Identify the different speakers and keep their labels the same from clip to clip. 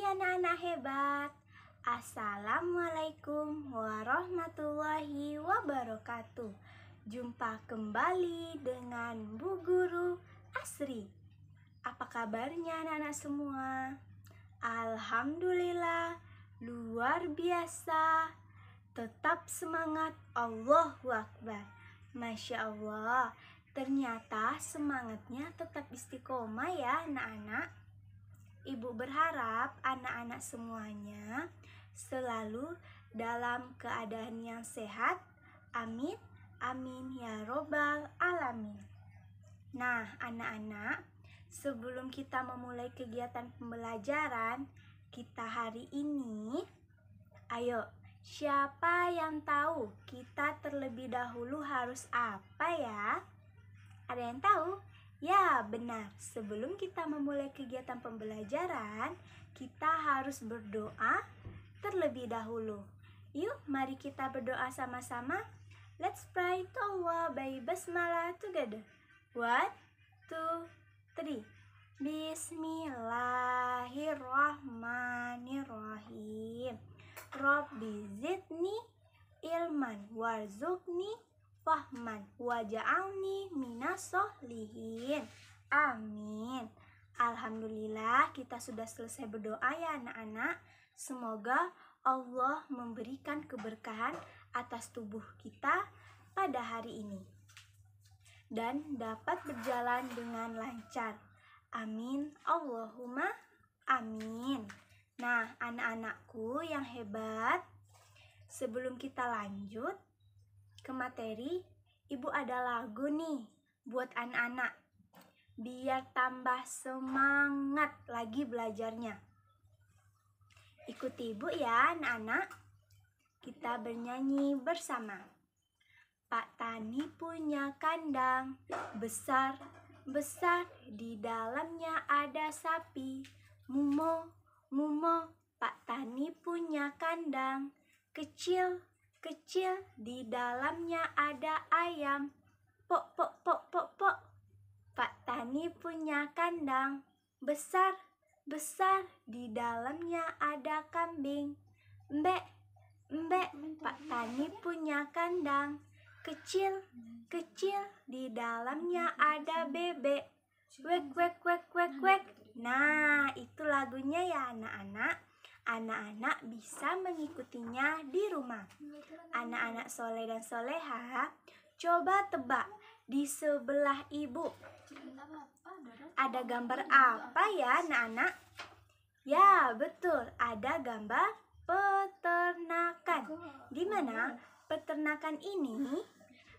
Speaker 1: anak-anak hebat. Assalamualaikum warahmatullahi wabarakatuh. Jumpa kembali dengan Bu Guru Asri. Apa kabarnya anak-anak semua? Alhamdulillah, luar biasa. Tetap semangat, Allah Akbar. Masya Allah, ternyata semangatnya tetap istiqomah ya anak-anak. Ibu berharap anak-anak semuanya selalu dalam keadaan yang sehat. Amin. Amin ya robbal alamin. Nah, anak-anak, sebelum kita memulai kegiatan pembelajaran kita hari ini, ayo siapa yang tahu kita terlebih dahulu harus apa ya? Ada yang tahu? Ya, benar. Sebelum kita memulai kegiatan pembelajaran, kita harus berdoa terlebih dahulu. Yuk, mari kita berdoa sama-sama. Let's pray to Allah by basmalah together. One, two, three. Bismillahirrahmanirrahim. Rabbi zidni ilman warzukni fahman waja'alni minas solihin. Amin. Alhamdulillah kita sudah selesai berdoa ya anak-anak. Semoga Allah memberikan keberkahan atas tubuh kita pada hari ini dan dapat berjalan dengan lancar. Amin. Allahumma amin. Nah, anak-anakku yang hebat, sebelum kita lanjut, ke materi, Ibu ada lagu nih buat anak-anak. Biar tambah semangat lagi belajarnya. Ikuti Ibu ya anak-anak. Kita bernyanyi bersama. Pak Tani punya kandang besar, besar di dalamnya ada sapi. Mumo, mumo, Pak Tani punya kandang kecil, kecil, di dalamnya ada ayam. Pok, pok, pok, pok, pok. Pak Tani punya kandang besar, besar. Di dalamnya ada kambing. Mbek, mbek. Pak Tani punya kandang kecil, kecil. Di dalamnya ada bebek. Wek, wek, wek, wek, wek. Nah, itu lagunya ya anak-anak. Anak-anak bisa mengikutinya di rumah. Anak-anak soleh dan soleha, coba tebak di sebelah ibu. Ada gambar apa ya anak-anak? Ya, betul. Ada gambar peternakan. Di mana peternakan ini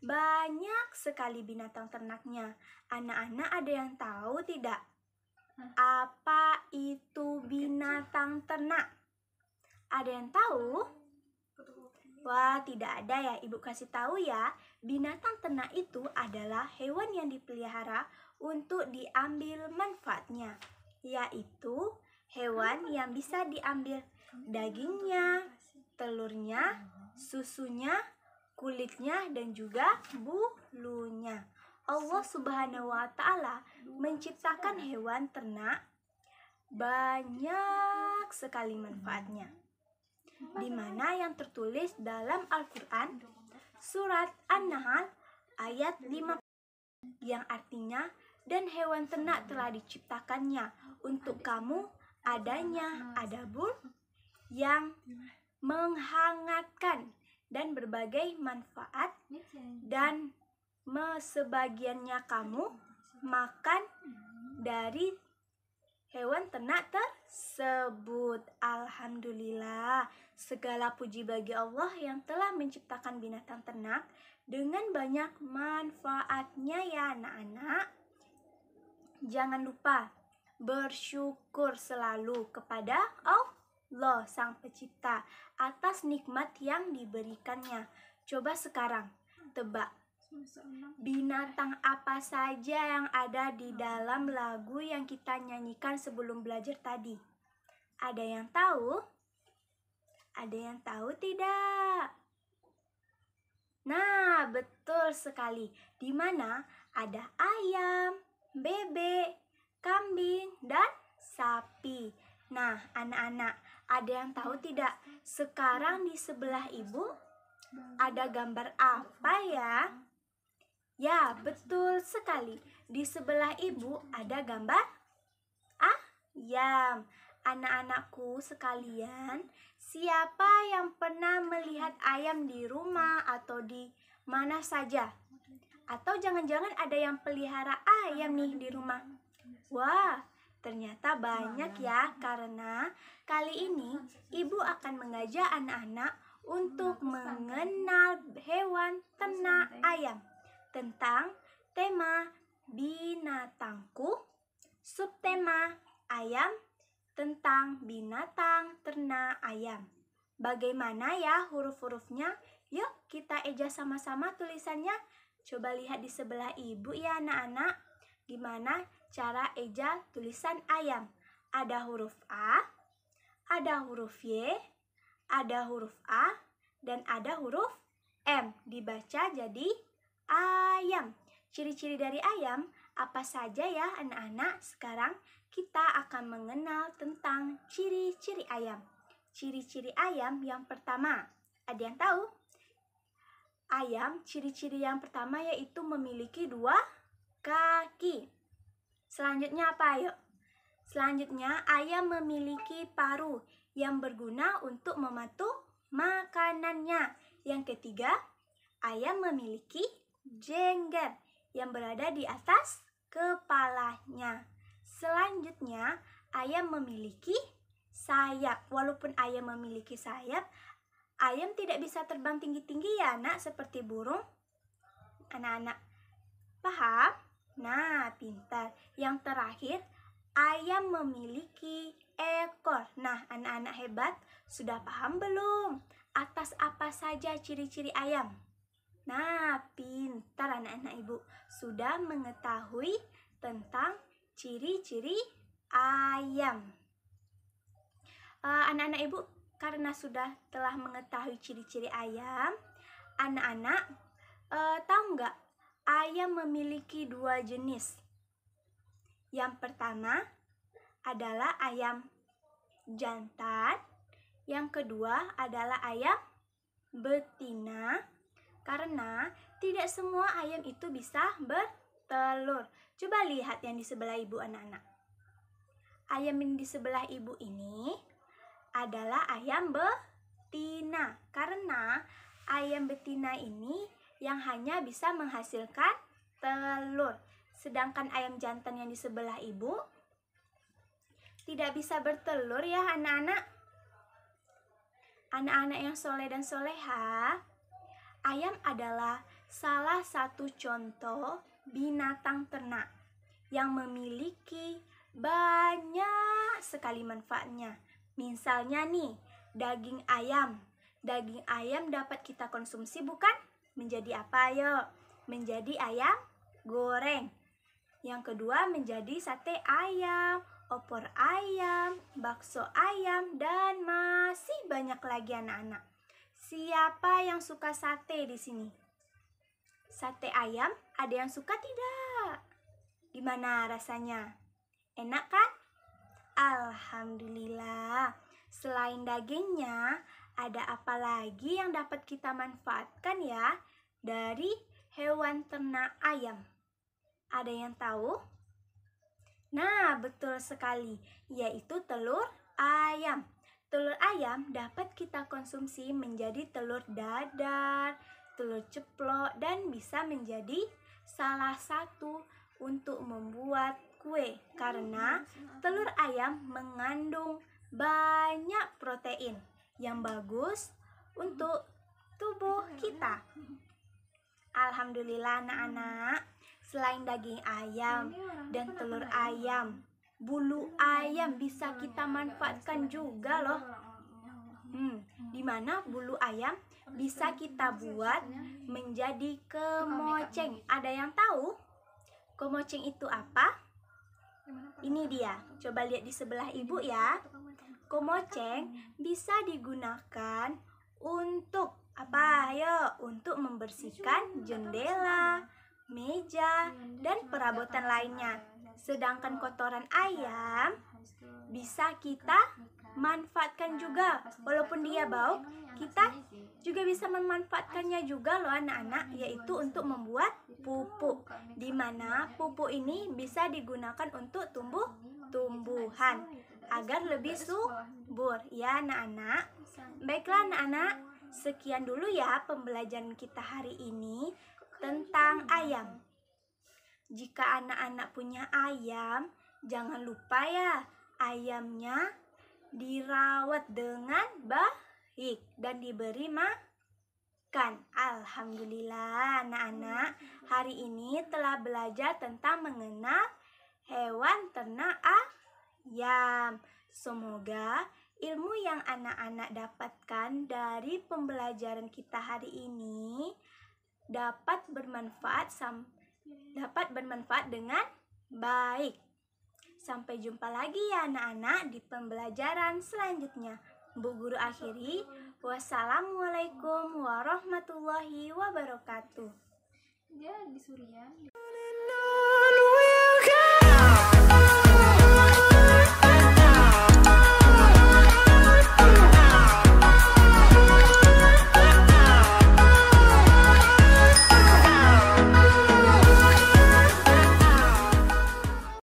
Speaker 1: banyak sekali binatang ternaknya. Anak-anak ada yang tahu tidak? Apa itu binatang ternak? Ada yang tahu? Wah, tidak ada ya. Ibu kasih tahu ya. Binatang ternak itu adalah hewan yang dipelihara untuk diambil manfaatnya, yaitu hewan yang bisa diambil dagingnya, telurnya, susunya, kulitnya, dan juga bulunya. Allah Subhanahu wa taala menciptakan hewan ternak banyak sekali manfaatnya. Di mana yang tertulis dalam Al-Qur'an surat An-Nahl ayat 5 yang artinya dan hewan ternak telah diciptakannya untuk kamu adanya adabul yang menghangatkan dan berbagai manfaat dan sebagiannya kamu makan dari hewan ternak tersebut. Alhamdulillah, segala puji bagi Allah yang telah menciptakan binatang ternak dengan banyak manfaatnya ya anak-anak. Jangan lupa bersyukur selalu kepada Allah Sang Pencipta atas nikmat yang diberikannya. Coba sekarang tebak Binatang apa saja yang ada di dalam lagu yang kita nyanyikan sebelum belajar tadi? Ada yang tahu? Ada yang tahu tidak? Nah, betul sekali. Di mana ada ayam, bebek, kambing, dan sapi. Nah, anak-anak, ada yang tahu tidak? Sekarang di sebelah ibu ada gambar apa ya? Ya, betul sekali. Di sebelah ibu ada gambar ayam. Anak-anakku sekalian, siapa yang pernah melihat ayam di rumah atau di mana saja? Atau jangan-jangan ada yang pelihara ayam nih di rumah? Wah, ternyata banyak ya karena kali ini ibu akan mengajak anak-anak untuk mengenal hewan ternak ayam tentang tema binatangku, subtema ayam tentang binatang ternak ayam. Bagaimana ya huruf-hurufnya? Yuk kita eja sama-sama tulisannya. Coba lihat di sebelah ibu ya anak-anak. Gimana cara eja tulisan ayam? Ada huruf A, ada huruf Y, ada huruf A, dan ada huruf M. Dibaca jadi ayam. Ciri-ciri dari ayam apa saja ya anak-anak? Sekarang kita akan mengenal tentang ciri-ciri ayam. Ciri-ciri ayam yang pertama, ada yang tahu? Ayam, ciri-ciri yang pertama yaitu memiliki dua kaki. Selanjutnya apa yuk? Selanjutnya, ayam memiliki paru yang berguna untuk mematuk makanannya. Yang ketiga, ayam memiliki jenggot yang berada di atas kepalanya. Selanjutnya, ayam memiliki sayap. Walaupun ayam memiliki sayap, ayam tidak bisa terbang tinggi-tinggi ya anak seperti burung. Anak-anak, paham? Nah, pintar. Yang terakhir, ayam memiliki ekor. Nah, anak-anak hebat, sudah paham belum? Atas apa saja ciri-ciri ayam? Nah, pintar anak-anak ibu sudah mengetahui tentang ciri-ciri ayam. Eh, anak-anak uh, ibu, karena sudah telah mengetahui ciri-ciri ayam, anak-anak uh, tahu nggak ayam memiliki dua jenis. Yang pertama adalah ayam jantan, yang kedua adalah ayam betina karena tidak semua ayam itu bisa bertelur. Coba lihat yang di sebelah ibu anak-anak. Ayam yang di sebelah ibu ini adalah ayam betina. Karena ayam betina ini yang hanya bisa menghasilkan telur. Sedangkan ayam jantan yang di sebelah ibu tidak bisa bertelur ya anak-anak. Anak-anak yang soleh dan soleha Ayam adalah salah satu contoh binatang ternak yang memiliki banyak sekali manfaatnya. Misalnya nih, daging ayam. Daging ayam dapat kita konsumsi bukan? Menjadi apa yuk? Menjadi ayam goreng. Yang kedua menjadi sate ayam, opor ayam, bakso ayam, dan masih banyak lagi anak-anak. Siapa yang suka sate di sini? Sate ayam, ada yang suka tidak? Gimana rasanya? Enak kan? Alhamdulillah. Selain dagingnya, ada apa lagi yang dapat kita manfaatkan ya dari hewan ternak ayam? Ada yang tahu? Nah, betul sekali, yaitu telur ayam. Telur ayam dapat kita konsumsi menjadi telur dadar, telur ceplok, dan bisa menjadi salah satu untuk membuat kue karena telur ayam mengandung banyak protein yang bagus untuk tubuh kita. Alhamdulillah anak-anak, selain daging ayam dan telur ayam, bulu ayam bisa kita manfaatkan juga loh hmm, dimana bulu ayam bisa kita buat menjadi kemoceng ada yang tahu kemoceng itu apa ini dia coba lihat di sebelah ibu ya kemoceng bisa digunakan untuk apa hmm. ayo untuk membersihkan jendela meja iya, dan perabotan lainnya Sedangkan kotoran ayam bisa kita manfaatkan juga. Walaupun dia bau, kita juga bisa memanfaatkannya juga loh anak-anak, yaitu untuk membuat pupuk. Di mana pupuk ini bisa digunakan untuk tumbuh tumbuhan agar lebih subur ya anak-anak. Baiklah anak-anak, sekian dulu ya pembelajaran kita hari ini tentang ayam. Jika anak-anak punya ayam, jangan lupa ya, ayamnya dirawat dengan baik dan diberi makan. Alhamdulillah, anak-anak, hari ini telah belajar tentang mengenal hewan ternak ayam. Semoga ilmu yang anak-anak dapatkan dari pembelajaran kita hari ini dapat bermanfaat sampai dapat bermanfaat dengan baik. Sampai jumpa lagi ya anak-anak di pembelajaran selanjutnya. Bu Guru akhiri, wassalamualaikum warahmatullahi wabarakatuh. Ya, di Surya.